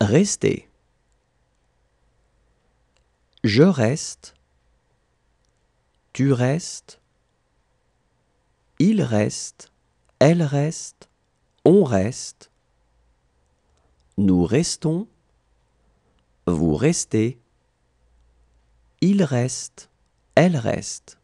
Rester. Je reste. Tu restes. Il reste. Elle reste. On reste. Nous restons. Vous restez. Il reste. Elle reste.